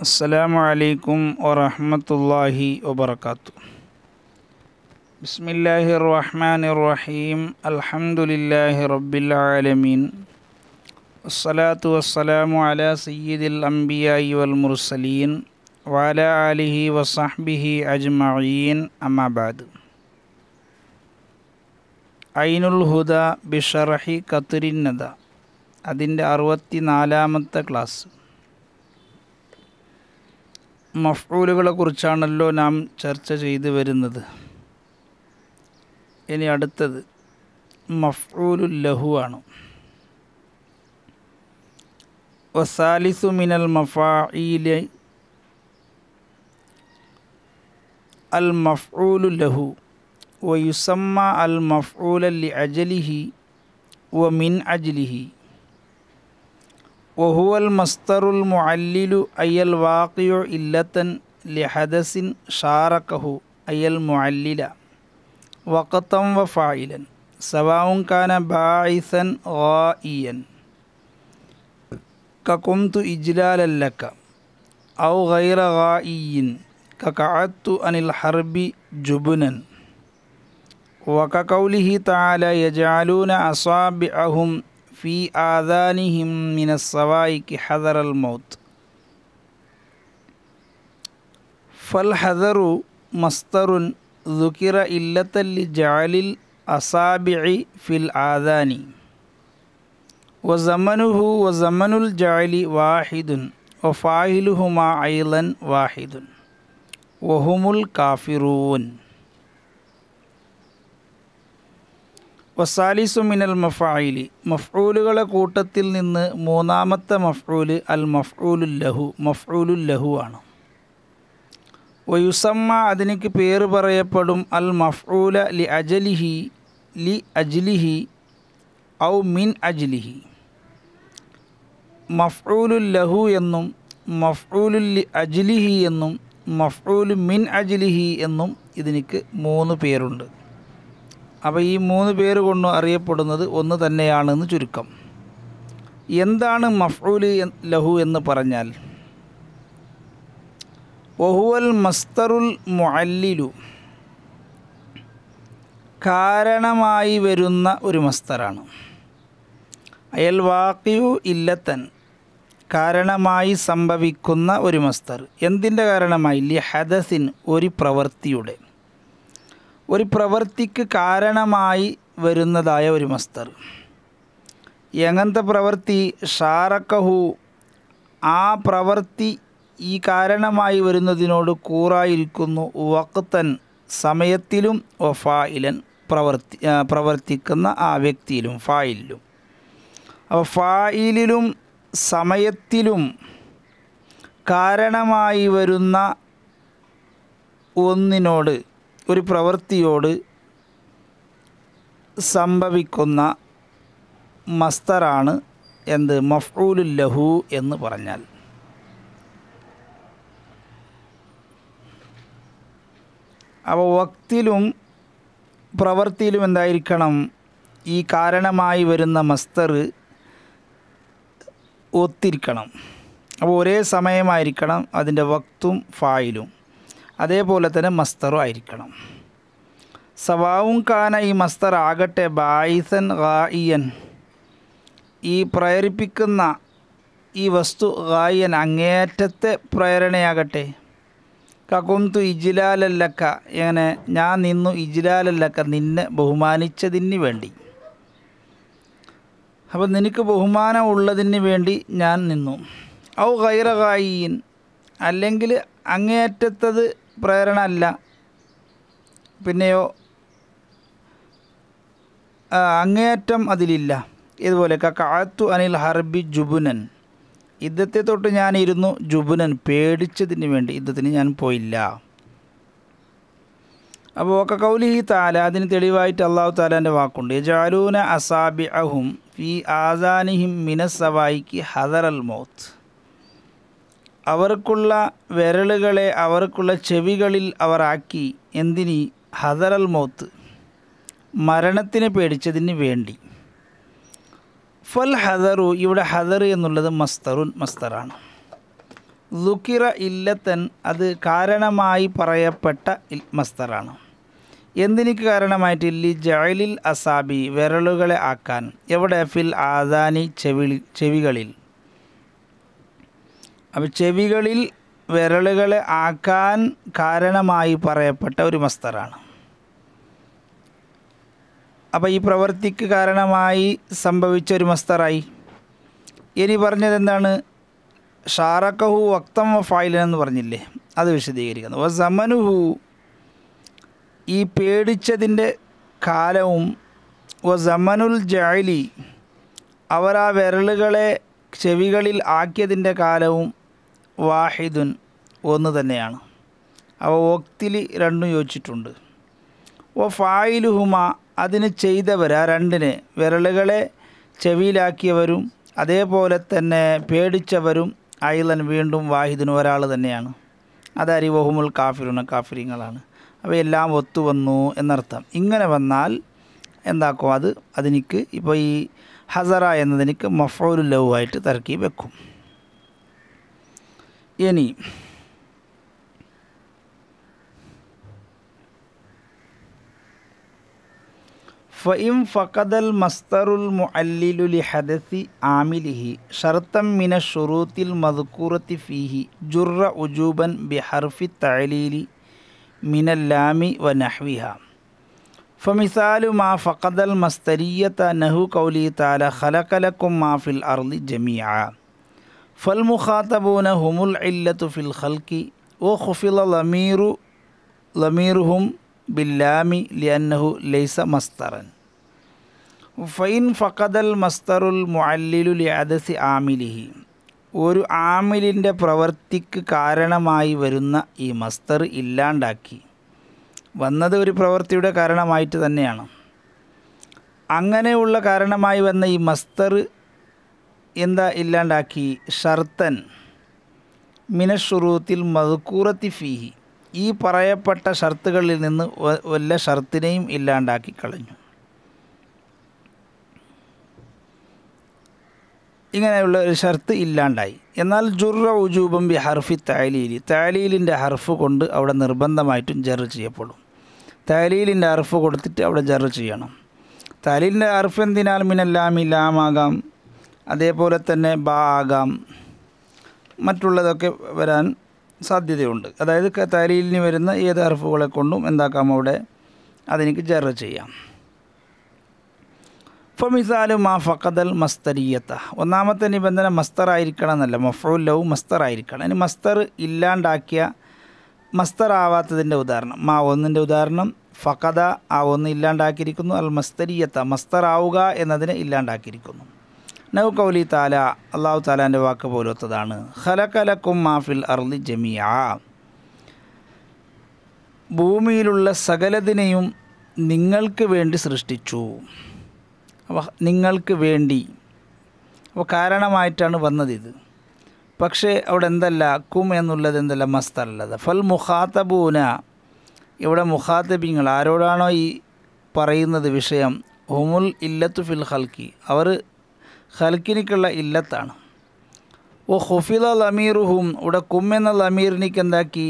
السلام عليكم ورحمة الله وبركاته بسم الله الرحمن الرحيم الحمد لله رب العالمين والصلاة والسلام على سيد الأنبياء والمرسلين وعلى آله وصحبه أجمعين أما بعد الهدى بشرح ബിഷറഹി الندى അതിൻ്റെ അറുപത്തി نالامت ക്ലാസ് മഫ്ഊലുകളെ കുറിച്ചാണല്ലോ നാം ചർച്ച ചെയ്ത് വരുന്നത് ഇനി അടുത്തത് മഫ്ഊലു ലഹുവാണ് വസാലിസു മിനൽ മഫായിലെ അൽ മഫ്ഊലു ലഹു വയുസമ്മ അൽ മഫ്ഊല അജലിഹി വ മിൻ അജലിഹി وهو المصدر المعلل أي الواقع إلة لحدث شاركه أي المعلل وقتا وفاعلا سواء كان باعثا غائيا كقمت إجلالا لك أو غير غائي كقعدت عن الحرب جبنا وكقوله تعالى يجعلون أصابعهم في آذانهم من الصواعق حذر الموت فالحذر مصدر ذكر إلة لجعل الأصابع في الآذان وزمنه وزمن الجعل واحد وفاعلهما أيضا واحد وهم الكافرون വസാലിസു മിനൽ മഫായിലി മഫ്റൂലുകളെ കൂട്ടത്തിൽ നിന്ന് മൂന്നാമത്തെ മഫ്റൂല് അൽ ലഹു മഫ്റൂലു ലഹു ആണ് വയുസമ്മ അതിനക്ക് പേര് പറയപ്പെടും അൽ മഫ്ഊല ലി അജലിഹി ലി അജ്ലിഹി ഔ മിൻ അജ്ലിഹി ലഹു എന്നും ലി അജ്ലിഹി എന്നും മഫ്ഊലു മിൻ അജ്ലിഹി എന്നും ഇതിനക്ക് മൂന്ന് പേരുണ്ട് അപ്പോൾ ഈ മൂന്ന് പേര് കൊണ്ട് അറിയപ്പെടുന്നത് ഒന്ന് തന്നെയാണെന്ന് ചുരുക്കം എന്താണ് മഫ്ഊലി ലഹു എന്ന് പറഞ്ഞാൽ ഒഹുവൽ മസ്തറുൽ മുഅല്ലിലു കാരണമായി വരുന്ന ഒരു മസ്തറാണ് അയൽ വാക്യു ഇല്ലത്തൻ കാരണമായി സംഭവിക്കുന്ന ഒരു മസ്തർ എന്തിൻ്റെ കാരണമായി ലി ഹദസിൻ ഒരു പ്രവൃത്തിയുടെ ഒരു പ്രവൃത്തിക്ക് കാരണമായി വരുന്നതായ ഒരു മസ്തർ എങ്ങനത്തെ പ്രവൃത്തി ഷാറക്കഹു ആ പ്രവൃത്തി ഈ കാരണമായി വരുന്നതിനോട് കൂറായിരിക്കുന്നു വക്തൻ സമയത്തിലും ഫായിലൻ പ്രവർത്തി പ്രവർത്തിക്കുന്ന ആ വ്യക്തിയിലും ഫായിലും അപ്പോൾ ഫായിലിലും സമയത്തിലും കാരണമായി വരുന്ന ഒന്നിനോട് ഒരു പ്രവൃത്തിയോട് സംഭവിക്കുന്ന മസ്തറാണ് എന്ത് മഫ്റൂലു ലഹു എന്ന് പറഞ്ഞാൽ അപ്പോൾ വക്തിലും പ്രവൃത്തിയിലും എന്തായിരിക്കണം ഈ കാരണമായി വരുന്ന മസ്തർ ഒത്തിരിക്കണം അപ്പോൾ ഒരേ സമയമായിരിക്കണം അതിൻ്റെ വക്തും ഫായിലും അതേപോലെ തന്നെ മസ്തറും ആയിരിക്കണം സവാവും കാന ഈ മസ്തർ ആകട്ടെ ബായിസൻ ഗായിയൻ ഈ പ്രേരിപ്പിക്കുന്ന ഈ വസ്തു ഗായിയൻ അങ്ങേറ്റത്തെ പ്രേരണയാകട്ടെ കകുംതു ഇജിലാലല്ലക്ക എങ്ങനെ ഞാൻ നിന്നു ഇജിലാലല്ലക്ക നിന്നെ ബഹുമാനിച്ചതിന് വേണ്ടി അപ്പോൾ നിനക്ക് ബഹുമാനം ഉള്ളതിന് വേണ്ടി ഞാൻ നിന്നു ഔ ഗൈറഗായിൻ അല്ലെങ്കിൽ അങ്ങേയറ്റത്തത് പ്രേരണ അല്ല പിന്നെയോ അങ്ങേയറ്റം അതിലില്ല ഇതുപോലെ കാത്തു അനിൽ ഹർബി ജുബുനൻ യുദ്ധത്തെ തൊട്ട് ഞാൻ ഇരുന്നു ജുബുനൻ പേടിച്ചതിന് വേണ്ടി യുദ്ധത്തിന് ഞാൻ പോയില്ല അപ്പോൾ ഒക്കെ കൗലി താല അതിന് തെളിവായിട്ട് അള്ളാഹു താലാൻ്റെ വാക്കുണ്ട് യജാലൂന അസാബി അഹും ഫി ആസാനിഹിം മിനസവായിക്ക് ഹദർ അൽ മൗത്ത് അവർക്കുള്ള വിരലുകളെ അവർക്കുള്ള ചെവികളിൽ അവർ ആക്കി എന്തിനി ഹദറൽ മൗത്ത് മരണത്തിനെ പേടിച്ചതിന് വേണ്ടി ഫൽ ഹദറു ഇവിടെ ഹദർ എന്നുള്ളത് മസ്തറുൻ മസ്തറാണ് ദുക്കിറ ഇല്ലത്തൻ അത് കാരണമായി പറയപ്പെട്ട മസ്തറാണ് എന്തിനു കാരണമായിട്ട് ഇല്ലി ജയലിൽ അസാബി വിരലുകളെ ആക്കാൻ എവിടെ ഫിൽ ആദാനി ചെവി ചെവികളിൽ അപ്പോൾ ചെവികളിൽ വിരലുകളെ ആക്കാൻ കാരണമായി പറയപ്പെട്ട ഒരു മസ്തറാണ് അപ്പോൾ ഈ പ്രവൃത്തിക്ക് കാരണമായി സംഭവിച്ച ഒരു മസ്തറായി ഇനി പറഞ്ഞത് എന്താണ് ഷാറക്കഹു വക്തം എന്ന് പറഞ്ഞില്ലേ അത് വിശദീകരിക്കുന്നു അപ്പോൾ സമനുഹു ഈ പേടിച്ചതിൻ്റെ കാലവും ഓ സമനുൽ ജാലി അവർ ആ വിരലുകളെ ചെവികളിൽ ആക്കിയതിൻ്റെ കാലവും വാഹിദുൻ ഒന്ന് തന്നെയാണ് അവ ഒക്തിലി രണ്ടും യോജിച്ചിട്ടുണ്ട് ഓ ഫായിലുഹുമ അതിന് ചെയ്തവരാ രണ്ടിന് വിരലുകളെ ചെവിയിലാക്കിയവരും അതേപോലെ തന്നെ പേടിച്ചവരും അയിലൻ വീണ്ടും വാഹിദിന് ഒരാൾ തന്നെയാണ് അത് അരിവഹുമുൽ കാഫിറുന കാഫിരിങ്ങളാണ് അവയെല്ലാം ഒത്തുവന്നു എന്നർത്ഥം ഇങ്ങനെ വന്നാൽ എന്താക്കും അത് അതിനിക്ക് ഇപ്പോൾ ഈ ഹസറ എന്നതിനിക്ക് ലവുമായിട്ട് തർക്കി വെക്കും يعني فإن فقد المصدر المعلل لحدث عامله شرطا من الشروط المذكورة فيه جر وجوبا بحرف التعليل من اللام ونحوها فمثال ما فقد المصدرية نهو قوله تعالى خلق لكم ما في الأرض جميعا ഫൽമുഖാത്തബൂന ഹുമുൽ ഇല്ലത്തു ഫിൽ ഖൽക്കി ഓ ഖുഫില ലമീറു ലമീറുഹും ബില്ലാമി ലിയന്നഹു ലൈസ മസ്തറൻ ഫൈൻ ഫക്കദൽ മസ്തറുൽ മുഅല്ലിലു ലിഅദസി ആമിലിഹി ഒരു ആമിലിൻ്റെ പ്രവൃത്തിക്ക് കാരണമായി വരുന്ന ഈ മസ്തർ ഇല്ലാണ്ടാക്കി വന്നത് ഒരു പ്രവൃത്തിയുടെ കാരണമായിട്ട് തന്നെയാണ് അങ്ങനെയുള്ള കാരണമായി വന്ന ഈ മസ്തർ എന്താ ഇല്ലാണ്ടാക്കി ഷർത്തൻ മിനഷുറൂത്തിൽ മധുക്കൂറത്തി ഫീഹി ഈ പറയപ്പെട്ട ഷർത്തുകളിൽ നിന്ന് വല്ല ഷർത്തിനെയും ഇല്ലാണ്ടാക്കി കളഞ്ഞു ഇങ്ങനെയുള്ള ഒരു ഷർത്ത് ഇല്ലാണ്ടായി എന്നാൽ ജുറ ഉജൂബം ബി ഹർഫി താലീലി താലീലിൻ്റെ ഹർഫ് കൊണ്ട് അവിടെ നിർബന്ധമായിട്ടും ജറു ചെയ്യപ്പെടും താലീലിൻ്റെ ഹർഫ് കൊടുത്തിട്ട് അവിടെ ജറു ചെയ്യണം താലീലിൻ്റെ ഹർഫ് എന്തിനാൽ മിനല്ലാമി ലാമാകാം അതേപോലെ തന്നെ ഭാഗം മറ്റുള്ളതൊക്കെ വരാൻ സാധ്യതയുണ്ട് അതായത് തലയിലിന് വരുന്ന ഏത് ഹർഫുകളെ കൊണ്ടും എന്താക്കാം അവിടെ അതെനിക്ക് ജറ ചെയ്യാം ഫമിസാലു മാ ഫക്കദൽ മസ്തരീയത്ത ഒന്നാമത്തെ നിബന്ധന മസ്തറായിരിക്കണം എന്നല്ല ലൗ ലവ് മസ്തറായിരിക്കണം അതിന് മസ്തർ ഇല്ലാണ്ടാക്കിയ മസ്തർ ആവാത്തതിൻ്റെ ഉദാഹരണം മാ ഒന്നിൻ്റെ ഉദാഹരണം ഫക്കദ ആ ഒന്ന് ഇല്ലാണ്ടാക്കിയിരിക്കുന്നു അൽ മസ്തരീയത്ത മസ്തർ ആവുക എന്നതിനെ ഇല്ലാണ്ടാക്കിയിരിക്കുന്നു നൗകൗലി താല അള്ളാഹു താലാൻ്റെ വാക്ക് പോലത്തതാണ് ഹലകലക്കും മാഫിൽ അർലി ജമിയ ഭൂമിയിലുള്ള സകലതിനെയും നിങ്ങൾക്ക് വേണ്ടി സൃഷ്ടിച്ചു അപ്പോൾ നിങ്ങൾക്ക് വേണ്ടി അപ്പോൾ കാരണമായിട്ടാണ് ഇത് പക്ഷേ അവിടെ എന്തല്ല കും എന്നുള്ളത് എന്തല്ല മസ്തല്ലത് ഫൽ മുഖാത്തബൂന ഇവിടെ മുഖാത്തബിങ്ങൾ ആരോടാണോ ഈ പറയുന്നത് വിഷയം ഹുമുൽ ഇല്ലത്തു ഫിൽ ഹൽക്കി അവർ ഖൽക്കിനിക്കുള്ള ഇല്ലത്താണ് ഓ ഹുഫിദ ലമീറുഹും ഇവിടെ എന്ന ലമീറിനിക്ക് എന്താക്കി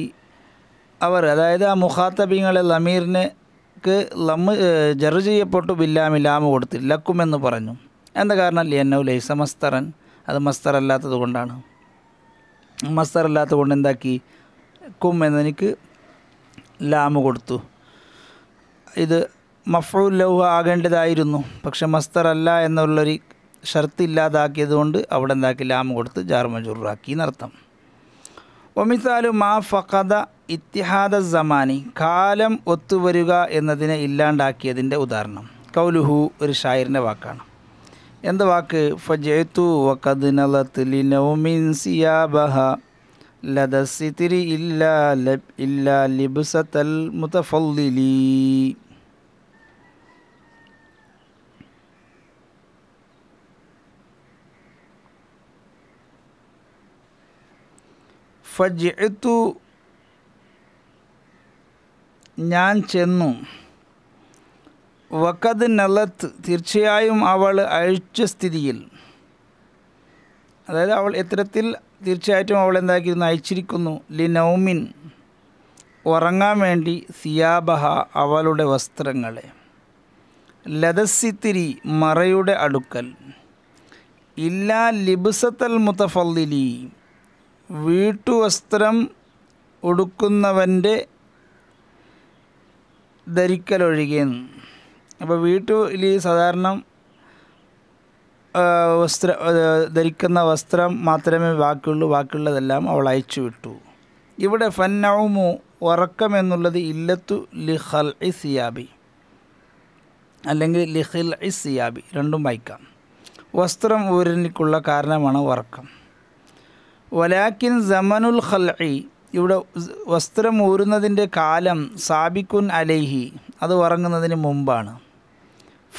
അവർ അതായത് ആ മുഹാത്തബിങ്ങളെ ലമീറിനേക്ക് ലമ്മ് ജറ് ചെയ്യപ്പെട്ടു ബില്ലാമി ലാമ് കൊടുത്തില്ല എന്ന് പറഞ്ഞു എന്താ കാരണം ലിയന്നൗ ലൈസ മസ്തറൻ അത് മസ്തറല്ലാത്തത് കൊണ്ടാണ് മസ്തറല്ലാത്തത് കൊണ്ട് എന്താക്കി കും എന്നെനിക്ക് ലാമ് കൊടുത്തു ഇത് മഫ്ഊൽ ലൗഹ ആകേണ്ടതായിരുന്നു പക്ഷെ മസ്തറല്ല എന്നുള്ളൊരു ഷർത്ത് ഇല്ലാതാക്കിയത് കൊണ്ട് അവിടെ എന്താക്കി ലാം കൊടുത്ത് ജാർ മജൂറാക്കി എന്നർത്ഥം ഒമിത്താലും മാ ഫഖദ ഇത്തിഹാദ സമാനി കാലം ഒത്തുവരിക എന്നതിനെ ഇല്ലാണ്ടാക്കിയതിൻ്റെ ഉദാഹരണം കൗലുഹു ഒരു ഷായറിൻ്റെ വാക്കാണ് എന്ത് വാക്ക് ഫജയത്തു വഖദ് നലത്ത് ലിനൗമിൻ സിയാബഹ ലദസിതിരി ഇല്ലാ ഇല്ലാ ഫജിത്തു ഞാൻ ചെന്നു വക്കത് നലത്ത് തീർച്ചയായും അവൾ അഴിച്ച സ്ഥിതിയിൽ അതായത് അവൾ എത്രത്തിൽ തീർച്ചയായിട്ടും അവൾ എന്താക്കിയിരുന്നു അയച്ചിരിക്കുന്നു ലിനൗമിൻ ഉറങ്ങാൻ വേണ്ടി സിയാബഹ അവളുടെ വസ്ത്രങ്ങളെ ലതസിത്തിരി മറയുടെ അടുക്കൽ ഇല്ലാ ലിബിസത്തൽ മുത്തഫല്ലിലി വീട്ടുവസ്ത്രം ഉടുക്കുന്നവൻ്റെ ധരിക്കലൊഴികെന്ന് അപ്പോൾ വീട്ടിൽ സാധാരണ വസ്ത്ര ധരിക്കുന്ന വസ്ത്രം മാത്രമേ ബാക്കിയുള്ളൂ ബാക്കിയുള്ളതെല്ലാം അവൾ അയച്ചു വിട്ടു ഇവിടെ ഫന്നൗമു ഉറക്കം എന്നുള്ളത് ഇല്ലത്തു ലിഹൽ സിയാബി അല്ലെങ്കിൽ ലിഹിൽ സിയാബി രണ്ടും വായിക്കാം വസ്ത്രം ഊരനിക്കുള്ള കാരണമാണ് ഉറക്കം വലാക്കിൻ സമനുൽ ഖൽഇ ഇവിടെ വസ്ത്രം ഊരുന്നതിൻ്റെ കാലം സാബിക്കുൻ അലൈഹി അത് ഉറങ്ങുന്നതിന് മുമ്പാണ്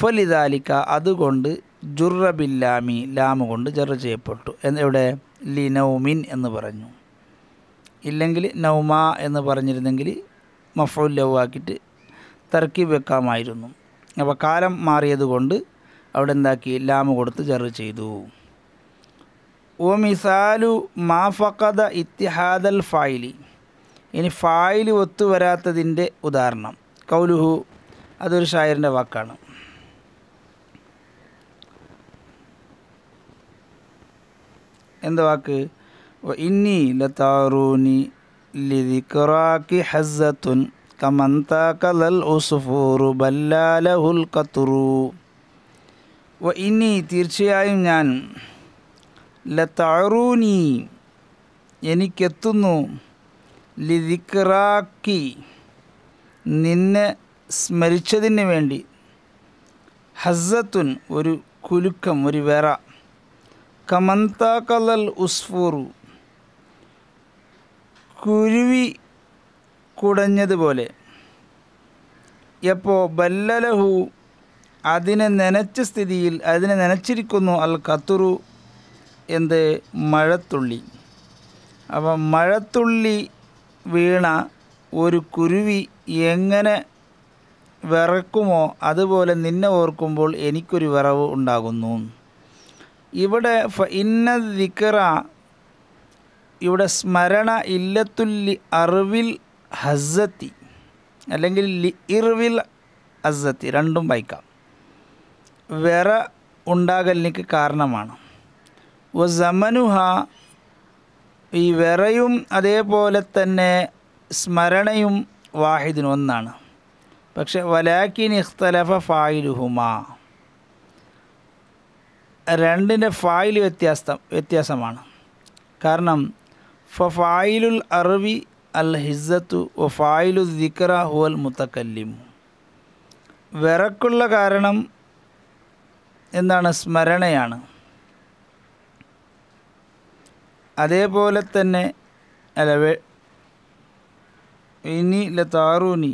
ഫലിദാലിക്ക അതുകൊണ്ട് ജുറബില്ലാമി ലാമ കൊണ്ട് ജറ ചെയ്യപ്പെട്ടു ഇവിടെ ലി നൗമിൻ എന്ന് പറഞ്ഞു ഇല്ലെങ്കിൽ നൗമ എന്ന് പറഞ്ഞിരുന്നെങ്കിൽ മഫുൽ ലവാക്കിയിട്ട് തർക്കി വെക്കാമായിരുന്നു അപ്പോൾ കാലം മാറിയത് കൊണ്ട് അവിടെ എന്താക്കി ലാമ കൊടുത്ത് ജറ് ചെയ്തു ഒമിസാലു മാഫക്കത ഇത്തിഹാദൽ ഫായിലി ഇനി ഫായിൽ ഒത്തുവരാത്തതിൻ്റെ ഉദാഹരണം കൗലുഹു അതൊരു ഷായറിൻ്റെ വാക്കാണ് എന്താ വാക്ക് ഇന്നി ലതാറൂനി ലിദിക്റാക്കി ഹസത്തുൻ കലൽ ഉസുഫൂറു ബല്ലാലഹുൽ കത്തുറു ഇനി തീർച്ചയായും ഞാൻ ലതഅറൂനി എനിക്കെത്തുന്നു ലിദിക്റാക്കി നിന്നെ സ്മരിച്ചതിന് വേണ്ടി ഹസത്തുൻ ഒരു കുലുക്കം ഒരു വേറ കമന്താക്കലൽ ഉസ്ഫൂറു കുരുവി കുടഞ്ഞതുപോലെ എപ്പോൾ ബല്ലലഹു അതിനെ നനച്ച സ്ഥിതിയിൽ അതിനെ നനച്ചിരിക്കുന്നു അൽ കത്തുറു എന്ത് മഴത്തുള്ളി അപ്പം മഴത്തുള്ളി വീണ ഒരു കുരുവി എങ്ങനെ വിറക്കുമോ അതുപോലെ നിന്നെ ഓർക്കുമ്പോൾ എനിക്കൊരു വിറവ് ഉണ്ടാകുന്നു ഇവിടെ ഇന്ന ദിക്കറ ഇവിടെ സ്മരണ ഇല്ലത്തുല്ലി അറിവിൽ ഹസത്തി അല്ലെങ്കിൽ ലി ഇറിവിൽ ഹസത്തി രണ്ടും വായിക്കാം വിറ ഉണ്ടാകലിനിക്ക് കാരണമാണ് വസമനുഹ ഈ വിറയും അതേപോലെ തന്നെ സ്മരണയും വാഹിദിന് ഒന്നാണ് പക്ഷെ വലാക്കിൻ ഇഖ്തലഫ ഫായിലുഹുമ രണ്ടിൻ്റെ ഫായിൽ വ്യത്യാസം വ്യത്യാസമാണ് കാരണം ഫ ഫായിലുൽ അറബി അൽ ഹിസത്തു ഒ ഫായിലു ദിക്ര ഹുവൽ മുത്തക്കല്ലിമു വിറക്കുള്ള കാരണം എന്താണ് സ്മരണയാണ് അതേപോലെ തന്നെ അല്ല ഇനി ലതാറൂനി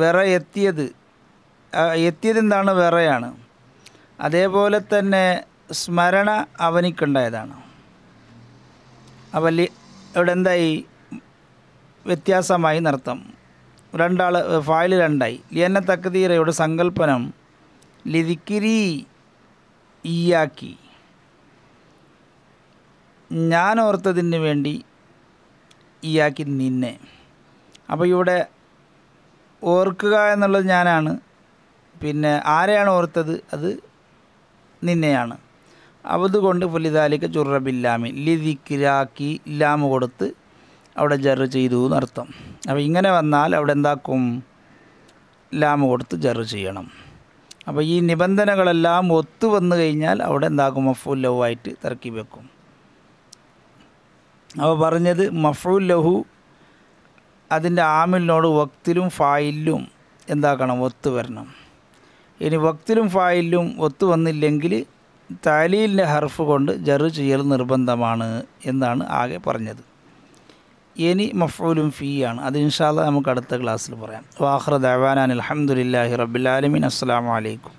വിറ എത്തിയത് എത്തിയത് എന്താണ് വിറയാണ് അതേപോലെ തന്നെ സ്മരണ അവനിക്കുണ്ടായതാണ് അപ്പം ഇവിടെ എന്തായി വ്യത്യാസമായി നൃത്തം രണ്ടാൾ ഫായിൽ രണ്ടായി ലിയന്ന തക്കതീറയുടെ സങ്കല്പനം ലിതിക്കിരി ഈയാക്കി ഞാൻ ഓർത്തതിന് വേണ്ടി ഇയാക്കി നിന്നെ അപ്പോൾ ഇവിടെ ഓർക്കുക എന്നുള്ളത് ഞാനാണ് പിന്നെ ആരെയാണ് ഓർത്തത് അത് നിന്നെയാണ് അതുകൊണ്ട് പുലിതാലിക്ക് ചുറബില്ലാമി ലിദിക്കിലാക്കി ഇല്ലാമ കൊടുത്ത് അവിടെ ജറ് ചെയ്തു എന്നർത്ഥം അപ്പോൾ ഇങ്ങനെ വന്നാൽ അവിടെ എന്താക്കും ലാമ കൊടുത്ത് ജറ് ചെയ്യണം അപ്പോൾ ഈ നിബന്ധനകളെല്ലാം ഒത്തു വന്നു കഴിഞ്ഞാൽ അവിടെ എന്താക്കും മഫുല്ലവായിട്ട് തർക്കി വെക്കും അവ പറഞ്ഞത് മഫുൽ ലഹു അതിൻ്റെ ആമിലിനോട് വക്തിലും ഫായിലും എന്താക്കണം ഒത്തു വരണം ഇനി വക്തിലും ഫായിലും ഒത്തു വന്നില്ലെങ്കിൽ താലീലിൻ്റെ ഹർഫ് കൊണ്ട് ജറു ചെയ്യൽ നിർബന്ധമാണ് എന്നാണ് ആകെ പറഞ്ഞത് ഇനി മഫൂലും ഫീ ആണ് അത് ഇൻഷാല്ല നമുക്ക് അടുത്ത ക്ലാസ്സിൽ പറയാം വാഹ്ര ദേവാനാൻ അലഹമുല്ലാഹി റബുലാലമീൻ അസ്സാം വലൈക്കും